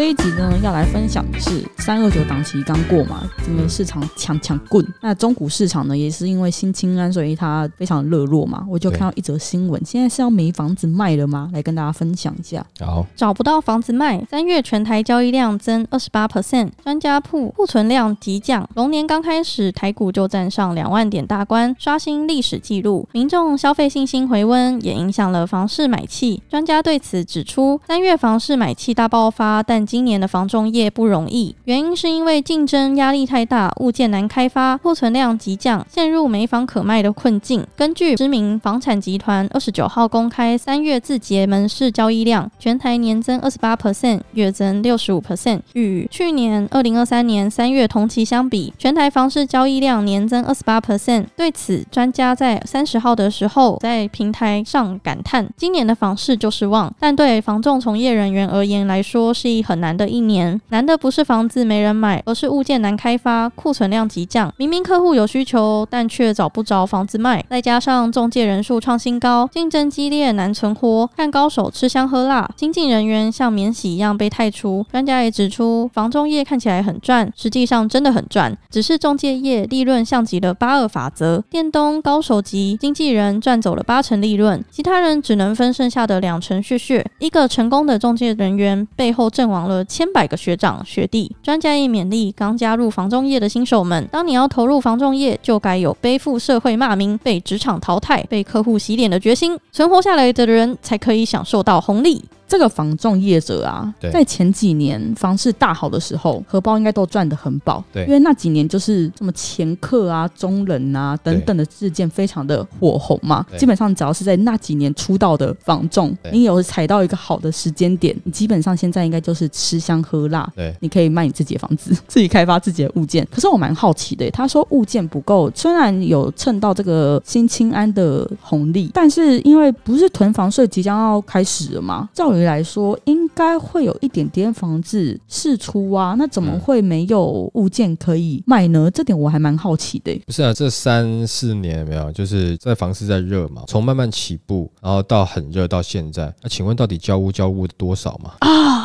这一集呢，要来分享的是三二九档期刚过嘛，整个市场抢抢棍。那中股市场呢，也是因为新清安，所以它非常热络嘛。我就看到一则新闻，现在是要没房子卖了吗？来跟大家分享一下。好，找不到房子卖，三月全台交易量增二十八 percent，专家铺库存量急降。龙年刚开始，台股就站上两万点大关，刷新历史纪录。民众消费信心回温，也影响了房市买气。专家对此指出，三月房市买气大爆发，但今年的房仲业不容易，原因是因为竞争压力太大，物件难开发，库存量急降，陷入没房可卖的困境。根据知名房产集团二十九号公开三月字节门市交易量，全台年增二十八 percent，月增六十五 percent，与去年二零二三年三月同期相比，全台房市交易量年增二十八 percent。对此，专家在三十号的时候在平台上感叹，今年的房市就是旺，但对房仲从业人员而言来说是一很。难的一年，难的不是房子没人买，而是物件难开发，库存量急降。明明客户有需求，但却找不着房子卖。再加上中介人数创新高，竞争激烈难存活。看高手吃香喝辣，经纪人员像免洗一样被太除。专家也指出，房中介看起来很赚，实际上真的很赚，只是中介业利润像极了八二法则，店东高手级经纪人赚走了八成利润，其他人只能分剩下的两成血血。一个成功的中介人员背后阵亡。了千百个学长学弟，专家也勉励刚加入防中业的新手们：当你要投入防中业，就该有背负社会骂名、被职场淘汰、被客户洗脸的决心。存活下来的人，才可以享受到红利。这个房仲业者啊，在前几年房市大好的时候，荷包应该都赚得很饱，对，因为那几年就是什么前客啊、中人啊等等的事件非常的火红嘛，基本上只要是在那几年出道的房仲，你有踩到一个好的时间点，你基本上现在应该就是吃香喝辣，对，你可以卖你自己的房子，自己开发自己的物件。可是我蛮好奇的，他说物件不够，虽然有蹭到这个新青安的红利，但是因为不是囤房税即将要开始了吗？赵远。来说应该会有一点点房子释出啊，那怎么会没有物件可以卖呢？这点我还蛮好奇的。不是啊，这三四年没有，就是在房市在热嘛，从慢慢起步，然后到很热到现在。那请问到底交屋交屋多少嘛？啊。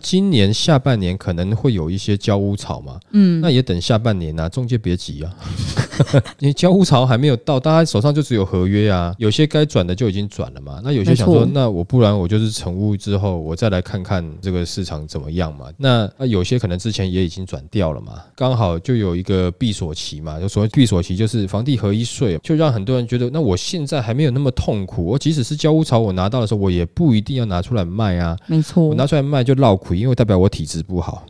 今年下半年可能会有一些交屋潮嘛，嗯，那也等下半年呐，中介别急啊，你 交屋潮还没有到，大家手上就只有合约啊，有些该转的就已经转了嘛，那有些想说，那我不然我就是成屋之后，我再来看看这个市场怎么样嘛，那有些可能之前也已经转掉了嘛，刚好就有一个闭锁期嘛，就所谓闭锁期就是房地合一税，就让很多人觉得，那我现在还没有那么痛苦，我即使是交屋潮我拿到的时候，我也不一定要拿出来卖啊，没错，我拿出来卖就。绕口，因为代表我体质不好，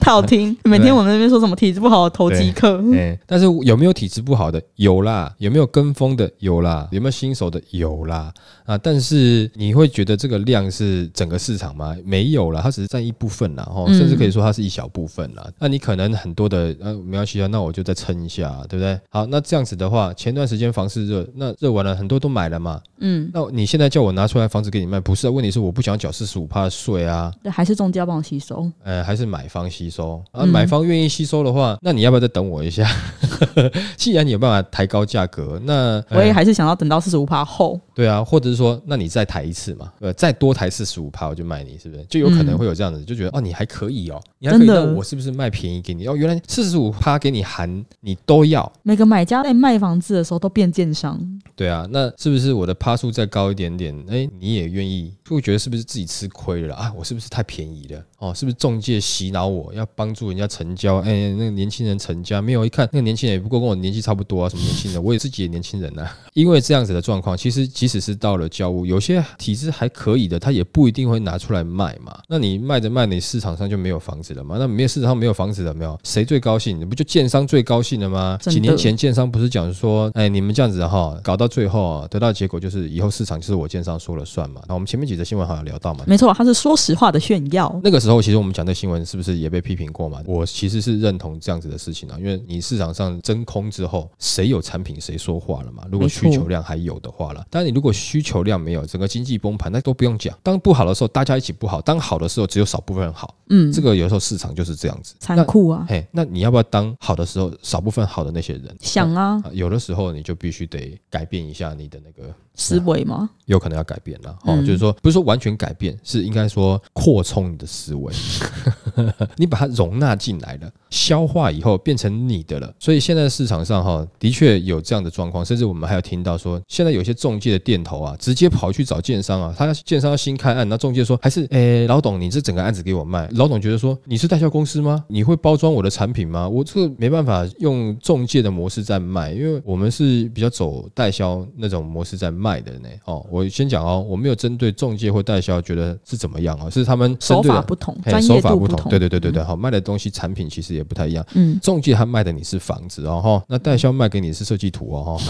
太好听。每天我们那边说什么体质不好投机客，哎，但是有没有体质不好的？有啦。有没有跟风的？有啦。有没有新手的？有啦。啊，但是你会觉得这个量是整个市场吗？没有啦，它只是占一部分啦。哦，甚至可以说它是一小部分啦。那你可能很多的呃，没关系啊。那我就再撑一下，对不对？好，那这样子的话，前段时间房市热，那热完了很多都买了嘛。嗯，那你现在叫我拿出来房子给你卖，不是？啊？问题是我不想缴四十五趴税啊。啊，对，还是中介帮我吸收？呃，还是买方吸收？啊，买方愿意吸收的话，那你要不要再等我一下？既然你有办法抬高价格，那我也还是想要等到四十五趴后。对啊，或者是说，那你再抬一次嘛？呃，再多抬四十五趴，我就卖你，是不是？就有可能会有这样子，就觉得哦，你还可以哦，你还可以，我是不是卖便宜给你？哦，原来四十五趴给你含，你都要。每个买家在卖房子的时候都变奸商。对啊，那是不是我的趴数再高一点点？哎，你也愿意？就会觉得是不是自己吃亏了啊？我是不是太便宜了？哦，是不是中介洗脑我要帮助人家成交？哎，那个年轻人成交没有？一看那个年轻人也不过跟我年纪差不多啊，什么年轻人？我也是几也年轻人呐。因为这样子的状况，其实即使是到了交屋，有些体质还可以的，他也不一定会拿出来卖嘛。那你卖着卖，你市场上就没有房子了吗？那没有市场上没有房子了，没有，谁最高兴？你不就建商最高兴了吗？几年前建商不是讲说，哎，你们这样子哈，搞到最后啊，得到结果就是以后市场就是我建商说了算嘛。那我们前面几则新闻好像聊到嘛，没错，他是说实话的炫耀那个时候。然后其实我们讲的新闻是不是也被批评过嘛？我其实是认同这样子的事情啊，因为你市场上真空之后，谁有产品谁说话了嘛。如果需求量还有的话了，但然你如果需求量没有，整个经济崩盘，那都不用讲。当不好的时候，大家一起不好；当好的时候，只有少部分好。嗯，这个有时候市场就是这样子，残酷啊。嘿，那你要不要当好的时候少部分好的那些人？想啊，有的时候你就必须得改变一下你的那个。思维吗？有可能要改变了哦，就是说，不是说完全改变，是应该说扩充你的思维，你把它容纳进来了，消化以后变成你的了。所以现在市场上哈，的确有这样的状况，甚至我们还有听到说，现在有些中介的店头啊，直接跑去找建商啊，他建商要新开案，那中介说还是诶老董，你这整个案子给我卖，老董觉得说你是代销公司吗？你会包装我的产品吗？我这个没办法用中介的模式在卖，因为我们是比较走代销那种模式在。卖。卖的呢？哦，我先讲哦，我没有针对中介或代销，觉得是怎么样哦，是他们手法不同，专业法不同。对对对对对，哈，卖的东西产品其实也不太一样。嗯，中介他卖的你是房子哦哈，那代销卖给你是设计图哦哈。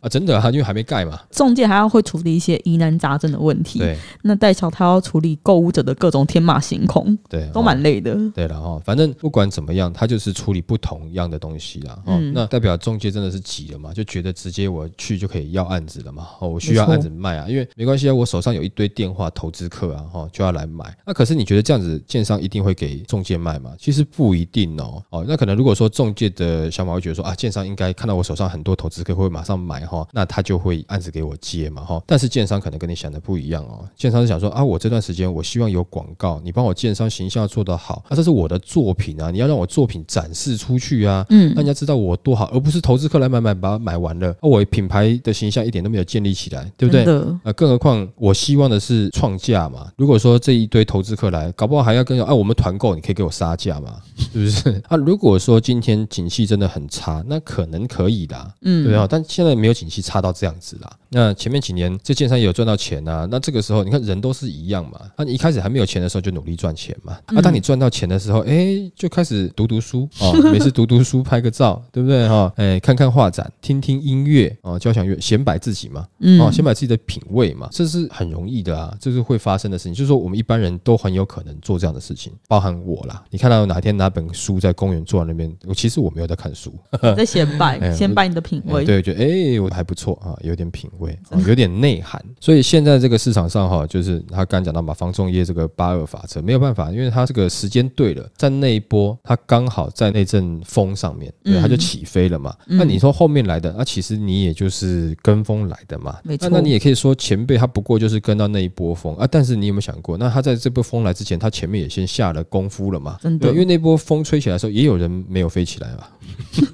啊，真的，哈，因为还没盖嘛。中介还要会处理一些疑难杂症的问题。对。那代销他要处理购物者的各种天马行空。对。都蛮累的。对，然后反正不管怎么样，他就是处理不同样的东西啦。嗯。那代表中介真的是急了嘛？就觉得直接我去就可以要案子了嘛？哦，我需要案子卖啊，因为没关系啊，我手上有一堆电话投资客啊，哈，就要来买。那可是你觉得这样子，建商一定会给中介卖嘛？其实不一定哦。哦，那可能如果说中介的小马会觉得说啊，建商应该看到我手上很多投资客会马上买啊。哦，那他就会按时给我接嘛，哈。但是建商可能跟你想的不一样哦。建商是想说啊，我这段时间我希望有广告，你帮我建商形象做的好啊，这是我的作品啊，你要让我作品展示出去啊，嗯，让人家知道我多好，而不是投资客来买买把它买完了，我品牌的形象一点都没有建立起来，对不对？呃，更何况我希望的是创价嘛。如果说这一堆投资客来，搞不好还要跟啊，我们团购你可以给我杀价嘛，是不是？啊，如果说今天景气真的很差，那可能可以的，嗯，对啊，但现在没有。景气差到这样子啦，那前面几年这券商也有赚到钱啊，那这个时候你看人都是一样嘛，那你一开始还没有钱的时候就努力赚钱嘛，那当你赚到钱的时候，哎，就开始读读书哦，每次读读书拍个照，对不对哈？哎，看看画展，听听音乐哦，交响乐，显摆自己嘛，哦，显摆自己的品味嘛，这是很容易的啊，这是会发生的事情，就是说我们一般人都很有可能做这样的事情，包含我啦，你看到哪天哪本书在公园坐在那边，我其实我没有在看书，在显摆，显摆你的品味，对，就哎我。还不错啊，有点品味，啊，有点内涵。所以现在这个市场上哈，就是他刚讲到嘛，方中业这个八二法则，没有办法，因为他这个时间对了，在那一波，他刚好在那阵风上面，他就起飞了嘛。那你说后面来的，那其实你也就是跟风来的嘛。没错，那你也可以说前辈他不过就是跟到那一波风啊。但是你有没有想过，那他在这波风来之前，他前面也先下了功夫了嘛？对，因为那波风吹起来的时候，也有人没有飞起来嘛。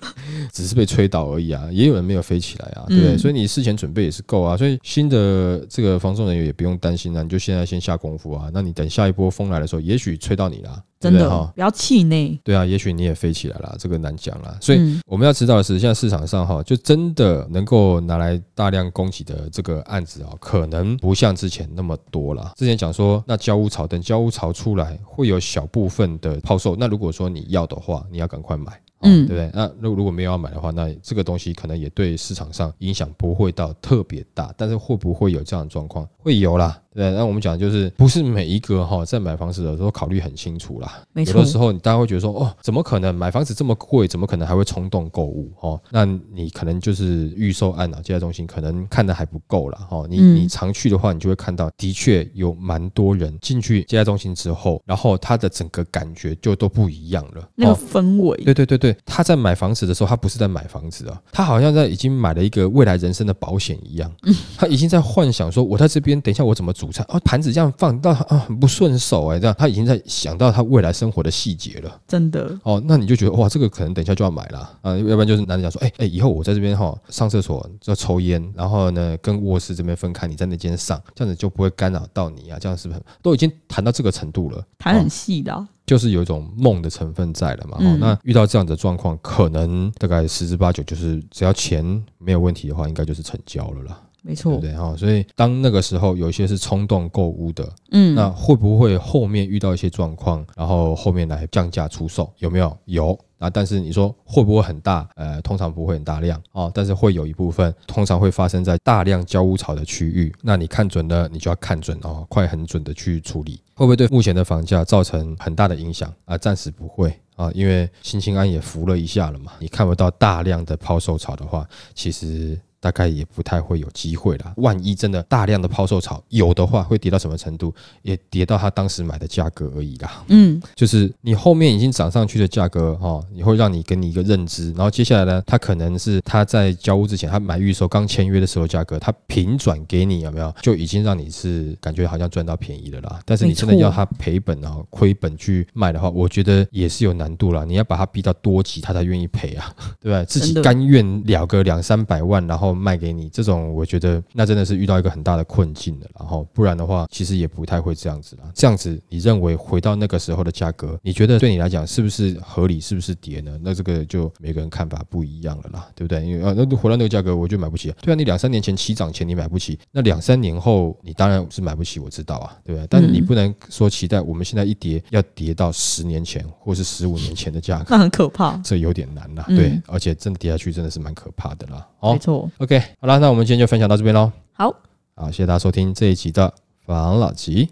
只是被吹倒而已啊，也有人没有飞起来啊，对不对？所以你事前准备也是够啊，所以新的这个防送人员也不用担心啊，你就现在先下功夫啊。那你等下一波风来的时候，也许吹到你了，真的哈，不要气馁。对啊，也许你也飞起来了，这个难讲啦。所以我们要知道的是，现在市场上哈，就真的能够拿来大量供给的这个案子啊，可能不像之前那么多了。之前讲说，那焦乌草等焦乌草出来会有小部分的抛售，那如果说你要的话，你要赶快买。嗯，对不对？那如如果没有要买的话，那这个东西可能也对市场上影响不会到特别大，但是会不会有这样的状况？会有啦。对，那我们讲就是不是每一个哈在买房子的时候考虑很清楚啦，有的时候你大家会觉得说哦，怎么可能买房子这么贵，怎么可能还会冲动购物哦？那你可能就是预售案啊，接待中心可能看的还不够了哦。你你常去的话，你就会看到，的确有蛮多人进去接待中心之后，然后他的整个感觉就都不一样了，那个氛围。对对对对，他在买房子的时候，他不是在买房子啊，他好像在已经买了一个未来人生的保险一样，他已经在幻想说，我在这边等一下我怎么组。午菜哦，盘子这样放到啊，很不顺手哎，这样他已经在想到他未来生活的细节了，真的哦。那你就觉得哇，这个可能等一下就要买了啊，要不然就是男人讲说，哎哎，以后我在这边哈上厕所就抽烟，然后呢跟卧室这边分开，你在那间上，这样子就不会干扰到你啊，这样是不是？都已经谈到这个程度了，谈很细的，就是有一种梦的成分在了嘛。那遇到这样的状况，可能大概十之八九就是只要钱没有问题的话，应该就是成交了啦。没错，对不对？哈，所以当那个时候有一些是冲动购物的，嗯，那会不会后面遇到一些状况，然后后面来降价出售？有没有？有啊，但是你说会不会很大？呃，通常不会很大量啊，但是会有一部分，通常会发生在大量交屋潮的区域。那你看准了，你就要看准哦，快很准的去处理，会不会对目前的房价造成很大的影响？啊，暂时不会啊，因为新青安也扶了一下了嘛。你看不到大量的抛售潮的话，其实。大概也不太会有机会了。万一真的大量的抛售潮有的话，会跌到什么程度？也跌到他当时买的价格而已啦。嗯，就是你后面已经涨上去的价格哈，也会让你给你一个认知。然后接下来呢，他可能是他在交屋之前，他买预售刚签约的时候价格，他平转给你有没有？就已经让你是感觉好像赚到便宜了啦。但是你真的要他赔本啊，亏本去卖的话，我觉得也是有难度了。你要把他逼到多级，他才愿意赔啊，对不对？自己甘愿了个两三百万，然后。卖给你这种，我觉得那真的是遇到一个很大的困境了。然后不然的话，其实也不太会这样子了。这样子，你认为回到那个时候的价格，你觉得对你来讲是不是合理？是不是跌呢？那这个就每个人看法不一样了啦，对不对？因为啊，那回到那个价格，我就买不起。对啊，你两三年前起涨前你买不起，那两三年后你当然是买不起。我知道啊，对不对？但你不能说期待我们现在一跌要跌到十年前或是十五年前的价格，那很可怕，这有点难呐。对，而且真的跌下去真的是蛮可怕的啦。没错，OK，好了，那我们今天就分享到这边喽。好，好，谢谢大家收听这一集的房老吉，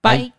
拜。